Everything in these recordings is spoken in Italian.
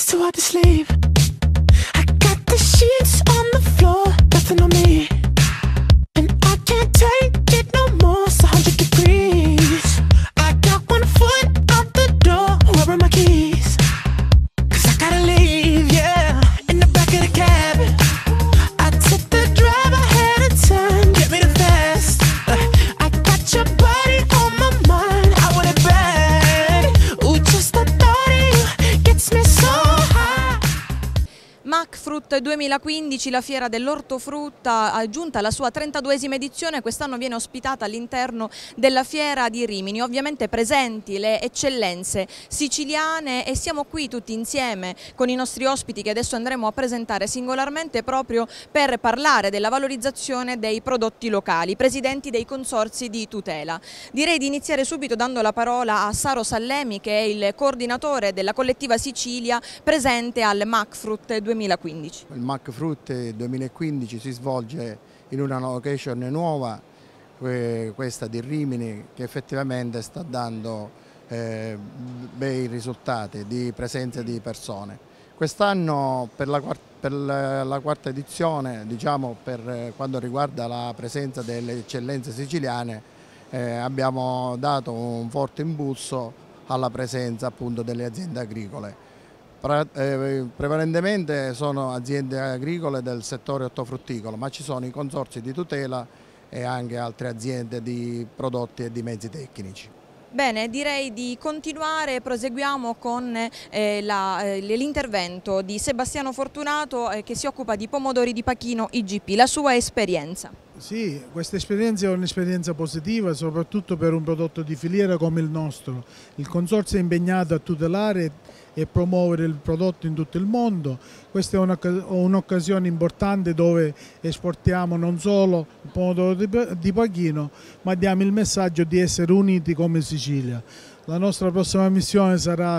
It's too hard to sleep I got the sheets on the floor Nothing on me 2015 la fiera dell'ortofrutta ha giunta la sua 32esima edizione, quest'anno viene ospitata all'interno della fiera di Rimini, ovviamente presenti le eccellenze siciliane e siamo qui tutti insieme con i nostri ospiti che adesso andremo a presentare singolarmente proprio per parlare della valorizzazione dei prodotti locali, presidenti dei consorsi di tutela. Direi di iniziare subito dando la parola a Saro Sallemi che è il coordinatore della collettiva Sicilia presente al MacFruit 2015. Il Mac Fruit 2015 si svolge in una location nuova, questa di Rimini, che effettivamente sta dando eh, bei risultati di presenza di persone. Quest'anno per, per la, quarta edizione, diciamo per eh, quanto riguarda la presenza delle eccellenze siciliane, eh, abbiamo dato un forte impulso alla presenza appunto delle aziende agricole eh, prevalentemente sono aziende agricole del settore ortofrutticolo, ma ci sono i consorzi di tutela e anche altre aziende di prodotti e di mezzi tecnici. Bene, direi di continuare, proseguiamo con eh, eh l'intervento eh, di Sebastiano Fortunato eh, che si occupa di pomodori di Pachino IGP, la sua esperienza. Sì, questa esperienza è un'esperienza positiva soprattutto per un prodotto di filiera come il nostro. Il Consorzio è impegnato a tutelare e promuovere il prodotto in tutto il mondo. Questa è un'occasione importante dove esportiamo non solo il pomodoro di Paghino, ma diamo il messaggio di essere uniti come Sicilia. La nostra prossima missione sarà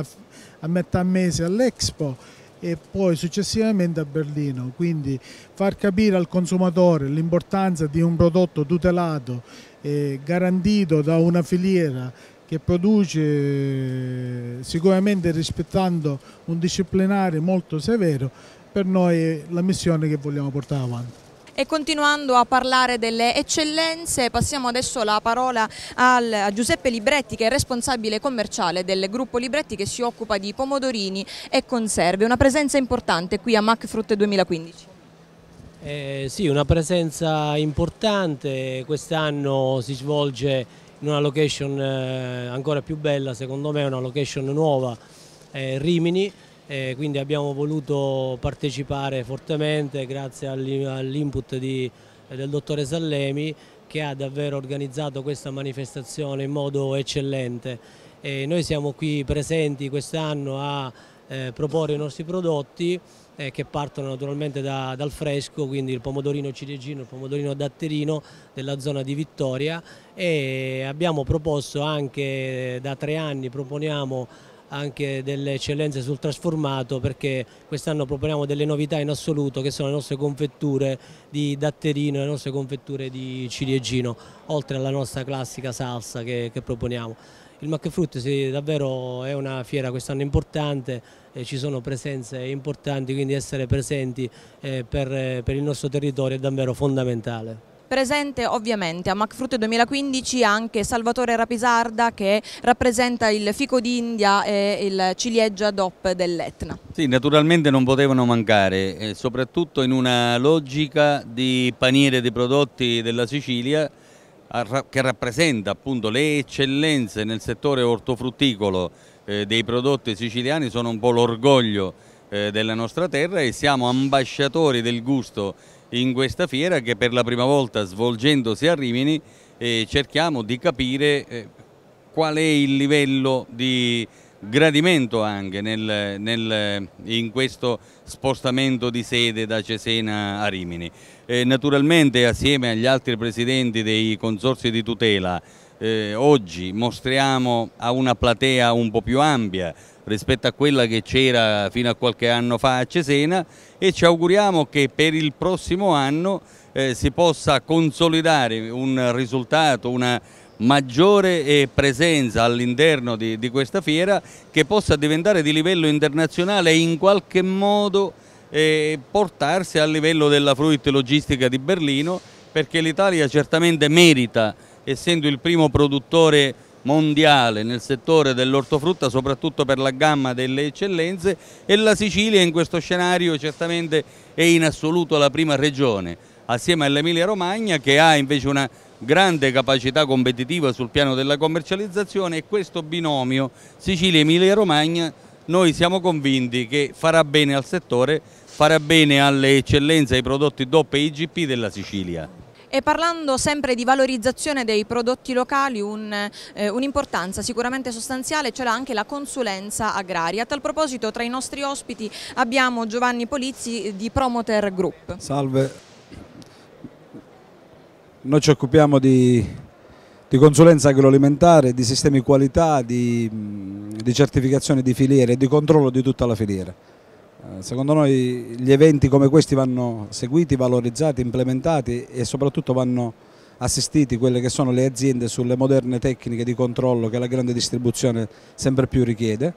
a metà mese all'Expo e poi successivamente a Berlino, quindi far capire al consumatore l'importanza di un prodotto tutelato e garantito da una filiera che produce sicuramente rispettando un disciplinare molto severo, per noi la missione che vogliamo portare avanti. E continuando a parlare delle eccellenze, passiamo adesso la parola al, a Giuseppe Libretti che è responsabile commerciale del gruppo Libretti che si occupa di pomodorini e conserve, una presenza importante qui a MacFruit 2015. Eh, sì, una presenza importante, quest'anno si svolge in una location eh, ancora più bella, secondo me una location nuova, eh, Rimini, eh, quindi abbiamo voluto partecipare fortemente grazie all'input del dottore Sallemi che ha davvero organizzato questa manifestazione in modo eccellente. E noi siamo qui presenti quest'anno a eh, proporre i nostri prodotti eh, che partono naturalmente da, dal fresco, quindi il pomodorino ciliegino, il pomodorino datterino della zona di Vittoria e abbiamo proposto anche eh, da tre anni, proponiamo anche delle eccellenze sul trasformato perché quest'anno proponiamo delle novità in assoluto che sono le nostre confetture di datterino e le nostre confetture di ciliegino oltre alla nostra classica salsa che, che proponiamo. Il Macfruit sì, davvero è una fiera quest'anno importante, eh, ci sono presenze importanti, quindi essere presenti eh, per, eh, per il nostro territorio è davvero fondamentale. Presente ovviamente a Macfruit 2015 anche Salvatore Rapisarda che rappresenta il fico d'India e il ciliegia DOP dell'Etna. Sì, naturalmente non potevano mancare, eh, soprattutto in una logica di paniere di prodotti della Sicilia che rappresenta appunto le eccellenze nel settore ortofrutticolo eh, dei prodotti siciliani sono un po' l'orgoglio eh, della nostra terra e siamo ambasciatori del gusto in questa fiera che per la prima volta svolgendosi a Rimini eh, cerchiamo di capire eh, qual è il livello di gradimento anche nel, nel, in questo spostamento di sede da Cesena a Rimini. Eh, naturalmente assieme agli altri presidenti dei consorsi di tutela eh, oggi mostriamo a una platea un po' più ampia rispetto a quella che c'era fino a qualche anno fa a Cesena e ci auguriamo che per il prossimo anno eh, si possa consolidare un risultato, una, maggiore presenza all'interno di, di, questa fiera che possa diventare di livello internazionale e in qualche modo eh, portarsi al livello della Fruit Logistica di Berlino perché l'Italia certamente merita, essendo il primo produttore mondiale nel settore dell'ortofrutta soprattutto per la gamma delle eccellenze e la Sicilia in questo scenario certamente è in assoluto la prima regione assieme all'Emilia Romagna che ha invece una grande capacità competitiva sul piano della commercializzazione e questo binomio Sicilia-Emilia-Romagna noi siamo convinti che farà bene al settore, farà bene alle eccellenze, ai prodotti DOP e IGP della Sicilia. E parlando sempre di valorizzazione dei prodotti locali, eh, un'importanza eh, un sicuramente sostanziale ce l'ha anche la consulenza agraria. A tal proposito tra i nostri ospiti abbiamo Giovanni Polizzi di Promoter Group. Salve, noi ci occupiamo di, di consulenza agroalimentare, di sistemi qualità, di, di certificazione di filiere e di controllo di tutta la filiera. Eh, secondo noi gli eventi come questi vanno seguiti, valorizzati, implementati e soprattutto vanno assistiti quelle che sono le aziende sulle moderne tecniche di controllo che la grande distribuzione sempre più richiede,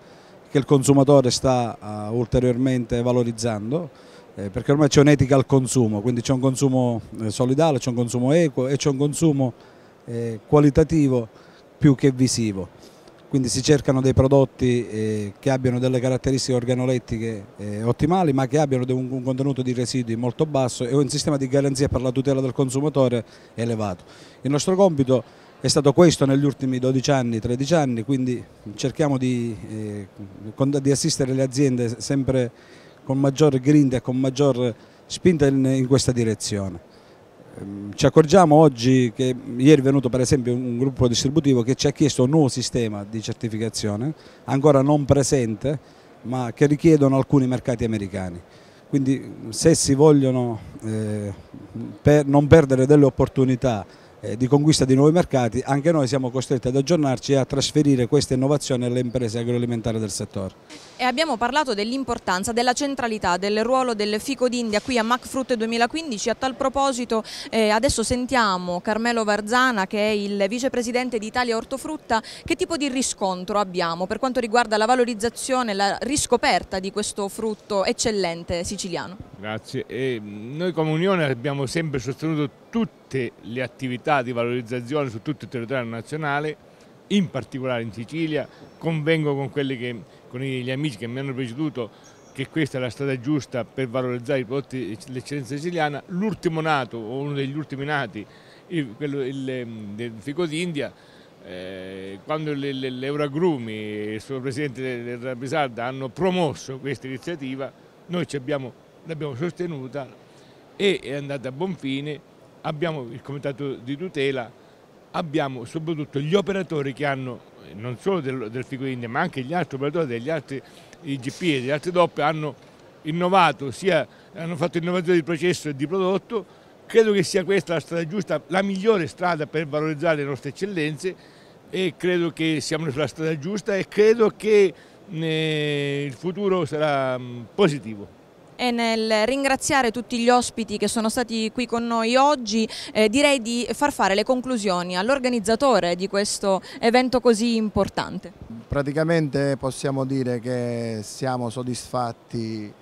che il consumatore sta eh, ulteriormente valorizzando eh, perché ormai c'è un'etica al consumo, quindi c'è un consumo eh, solidale, c'è un consumo equo e c'è un consumo eh, qualitativo più che visivo. Quindi si cercano dei prodotti eh, che abbiano delle caratteristiche organolettiche eh, ottimali ma che abbiano un, un, contenuto di residui molto basso e un sistema di garanzia per la tutela del consumatore elevato. Il nostro compito è stato questo negli ultimi 12 anni, 13 anni, quindi cerchiamo di, eh, di assistere le aziende sempre più con maggior grinta e con maggior spinta in, in questa direzione. Ehm, ci accorgiamo oggi che ieri è venuto per esempio un gruppo distributivo che ci ha chiesto un nuovo sistema di certificazione, ancora non presente, ma che richiedono alcuni mercati americani. Quindi se si vogliono, eh, per non perdere delle opportunità eh, di conquista di nuovi mercati, anche noi siamo costretti ad aggiornarci e a trasferire queste innovazioni alle imprese agroalimentari del settore. E abbiamo parlato dell'importanza, della centralità, del ruolo del fico d'India qui a MacFruit 2015. A tal proposito eh, adesso sentiamo Carmelo Varzana che è il vicepresidente di Italia Ortofrutta. Che tipo di riscontro abbiamo per quanto riguarda la valorizzazione, la riscoperta di questo frutto eccellente siciliano? Grazie. E mm, noi come Unione abbiamo sempre sostenuto tutte le attività di valorizzazione su tutto il territorio nazionale, in particolare in Sicilia. Convengo con, che, con gli amici che mi hanno preceduto che questa è la strada giusta per valorizzare i prodotti dell'eccellenza siciliana. L'ultimo nato, o uno degli ultimi nati, quello, il, mm, del fico d'India, eh, quando l'Eurogrumi e il suo presidente del Rabisarda hanno promosso questa iniziativa, noi ci abbiamo l'abbiamo sostenuta e è andata a buon fine, abbiamo il comitato di tutela, abbiamo soprattutto gli operatori che hanno, non solo del, del India, ma anche gli altri operatori degli altri IGP e degli altri DOP hanno innovato, sia, hanno fatto innovazione di processo e di prodotto, credo che sia questa la strada giusta, la migliore strada per valorizzare le nostre eccellenze e credo che siamo sulla strada giusta e credo che eh, il futuro sarà positivo e nel ringraziare tutti gli ospiti che sono stati qui con noi oggi eh, direi di far fare le conclusioni all'organizzatore di questo evento così importante. Praticamente possiamo dire che siamo soddisfatti,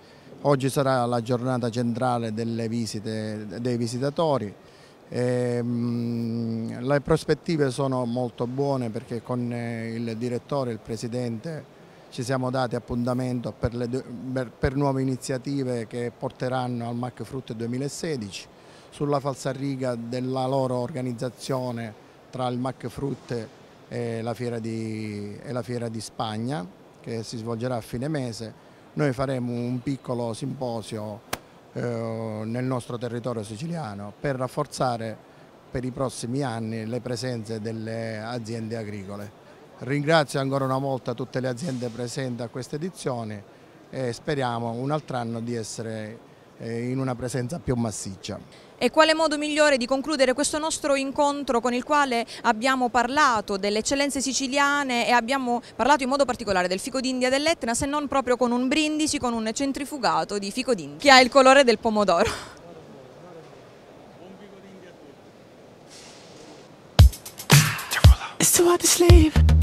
oggi sarà la giornata centrale delle visite dei visitatori, e, ehm, mh, le prospettive sono molto buone perché con eh, il direttore, il presidente ci siamo dati appuntamento per, le, per, per nuove iniziative che porteranno al MacFruit 2016 sulla falsariga della loro organizzazione tra il MacFruit e la, e la Fiera di Spagna che si svolgerà a fine mese. Noi faremo un piccolo simposio eh, nel nostro territorio siciliano per rafforzare per i prossimi anni le presenze delle aziende agricole. Ringrazio ancora una volta tutte le aziende presenti a questa edizione e speriamo un altro anno di essere eh, in una presenza più massiccia. E quale modo migliore di concludere questo nostro incontro con il quale abbiamo parlato delle eccellenze siciliane e abbiamo parlato in modo particolare del fico d'India dell'Etna se non proprio con un brindisi, con un centrifugato di fico d'India che ha il colore del pomodoro. It's too hard to sleep